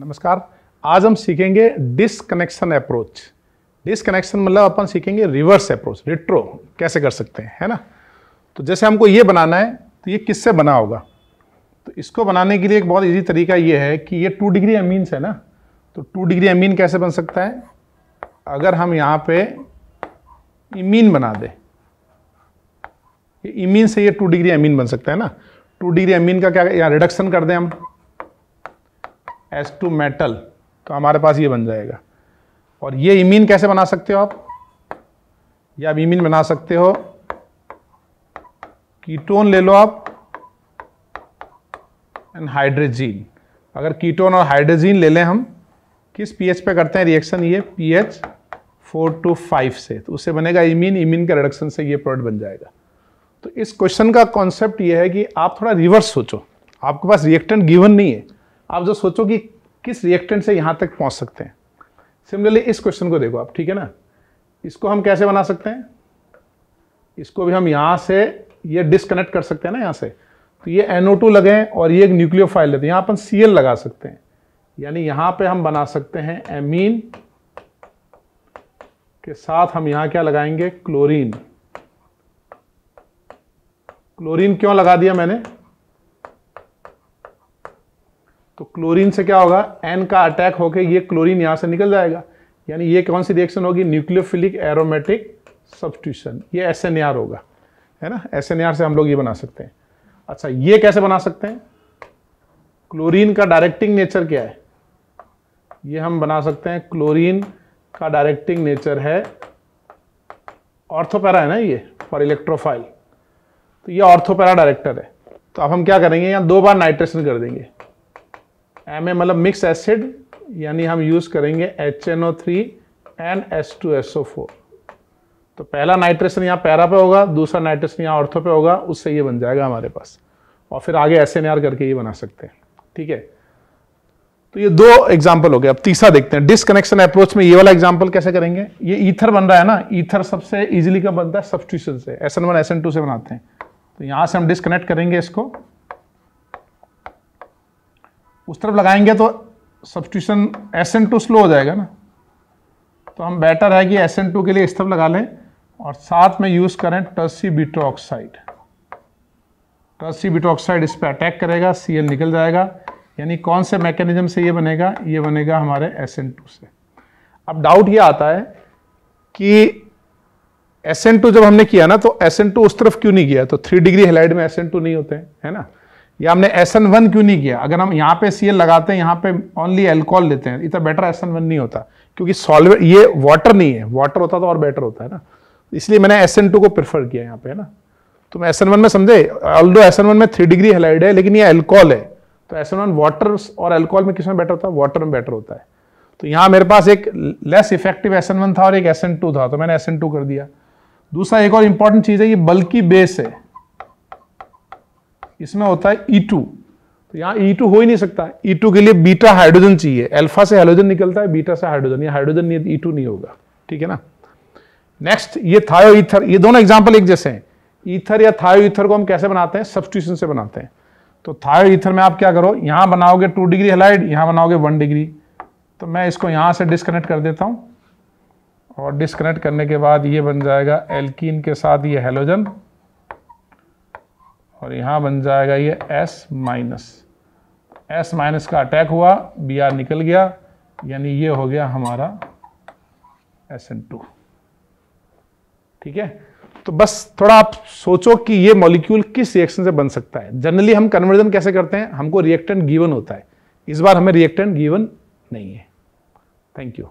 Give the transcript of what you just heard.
नमस्कार आज हम सीखेंगे डिसकनेक्शन अप्रोच डिसकनेक्शन मतलब अपन सीखेंगे रिवर्स अप्रोच रिट्रो कैसे कर सकते हैं है ना तो जैसे हमको ये बनाना है तो ये किससे बना होगा तो इसको बनाने के लिए एक बहुत इजी तरीका ये है कि ये टू डिग्री अमीन्स है ना तो टू डिग्री अमीन कैसे बन सकता है अगर हम यहाँ पे इमीन बना दें इमीन से ये टू डिग्री अमीन बन सकता है ना टू डिग्री अमीन का क्या यहाँ रिडक्शन कर दें हम एस टू मेटल तो हमारे पास ये बन जाएगा और ये इमीन कैसे बना सकते हो आप या आप इमीन बना सकते हो कीटोन ले लो आप एंड हाइड्रोजीन अगर कीटोन और हाइड्रोजीन ले लें हम किस पीएच पे करते हैं रिएक्शन ये पीएच फोर टू फाइव से तो उससे बनेगा इमीन इमीन के रिडक्शन से ये प्रोडक्ट बन जाएगा तो इस क्वेश्चन का कॉन्सेप्ट ये है कि आप थोड़ा रिवर्स सोचो आपके पास रिएक्टेंट गिवन नहीं है आप जो सोचो कि किस रिएक्टेंट से यहाँ तक पहुँच सकते हैं सिमिलरली इस क्वेश्चन को देखो आप ठीक है ना इसको हम कैसे बना सकते हैं इसको भी हम यहाँ से ये डिसकनेक्ट कर सकते हैं ना यहाँ से तो ये NO2 लगे और ये एक फाइल लेते हैं यहाँ अपन Cl लगा सकते हैं यानी यहाँ पे हम बना सकते हैं एमीन के साथ हम यहाँ क्या लगाएंगे क्लोरीन क्लोरीन क्यों लगा दिया मैंने तो क्लोरीन से क्या होगा एन का अटैक होकर ये क्लोरीन यहाँ से निकल जाएगा यानी ये कौन सी रिएक्शन होगी न्यूक्लियोफिलिक एरोमेटिक सब्सटीट्यूशन ये एस होगा है ना एस से हम लोग ये बना सकते हैं अच्छा ये कैसे बना सकते हैं क्लोरीन का डायरेक्टिंग नेचर क्या है ये हम बना सकते हैं क्लोरीन का डायरेक्टिंग नेचर है ऑर्थोपैरा है ना ये फॉर इलेक्ट्रोफाइल तो ये ऑर्थोपैरा डायरेक्टर है तो अब हम क्या करेंगे यहाँ दो बार नाइट्रेशन कर देंगे एम ए मतलब मिक्स एसिड यानी हम यूज़ करेंगे H N O three and S two S O four तो पहला नाइट्रेशन यहाँ पैरा पे होगा दूसरा नाइट्रेशन यहाँ ऑर्थो पे होगा उससे ये बन जाएगा हमारे पास और फिर आगे एस एन आर करके ये बना सकते हैं ठीक है तो ये दो एग्जाम्पल हो गए अब तीसरा देखते हैं डिसकनेक्शन अप्रोच में ये वाला एग्जाम्पल कैसे करेंगे ये ईथर बन रहा है ना ईथर सबसे इजिली का बनता है सब्सटीट्यूशन से S N one S N two से बनाते हैं तो यहाँ से हम डिसकनेक्ट करेंगे इसको उस तरफ लगाएंगे तो substitution S N two slow हो जाएगा ना तो हम बेटर है कि एस एन टू के लिए इस तरफ लगा लें और साथ में यूज़ करें टर्सी बीट्रोक्साइड टर्सी बीट्रोक्साइड इस पर अटैक करेगा सी एल निकल जाएगा यानी कौन से मैकेनिज्म से ये बनेगा ये बनेगा हमारे एस एन टू से अब डाउट ये आता है कि एस एन टू जब हमने किया ना तो एस एन टू उस तरफ क्यों नहीं किया तो थ्री डिग्री हेलाइड में एस एन टू नहीं होते हैं है ना या हमने एस एन वन क्यों नहीं किया अगर हम यहाँ पे सी लगाते हैं यहाँ पे ओनली एल्कोहल लेते हैं इतना बेटर एस एन वन नहीं होता क्योंकि सॉल्वेंट ये वाटर नहीं है वाटर होता तो और बेटर होता है ना इसलिए मैंने एस एन टू को प्रेफर किया यहाँ पे है ना तो एस एन वन में समझे ऑल्डो एस एन वन में थ्री डिग्री हेलाइड है लेकिन ये एल्कोहल है तो एस एन वन वाटर और एल्कोहल में में बेटर होता है वाटर में बेटर होता है तो यहाँ मेरे पास एक less effective S N one था और एक एस एन टू था तो मैंने एस एन टू कर दिया दूसरा एक और इंपॉर्टेंट चीज़ है ये बल्कि बेस है इसमें होता है E2 तो यहाँ E2 हो ही नहीं सकता E2 के लिए बीटा हाइड्रोजन चाहिए अल्फा से हाइड्रोजन निकलता है बीटा से हाइड्रोजन ये हाइड्रोजन नहीं ई टू e नहीं होगा ठीक है ना नेक्स्ट ये थायो ईथर ये दोनों एग्जाम्पल एक जैसे हैं ईथर या थायो ईथर को हम कैसे बनाते हैं सब्सटीट्यूशन से बनाते हैं तो थायो ईथर में आप क्या करो यहाँ बनाओगे टू डिग्री हेलाइड यहाँ बनाओगे वन डिग्री तो मैं इसको यहाँ से डिस्कनेक्ट कर देता हूँ और डिस्कनेक्ट करने के बाद ये बन जाएगा एल्कीन के साथ ये हेलोजन और यहाँ बन जाएगा ये एस माइनस एस माइनस का अटैक हुआ बी आर निकल गया यानी ये हो गया हमारा एस एन टू ठीक है तो बस थोड़ा आप सोचो कि ये मॉलिक्यूल किस रिएक्शन से बन सकता है जनरली हम कन्वर्जन कैसे करते हैं हमको रिएक्टेंट गिवन होता है इस बार हमें रिएक्टेंट गिवन नहीं है थैंक यू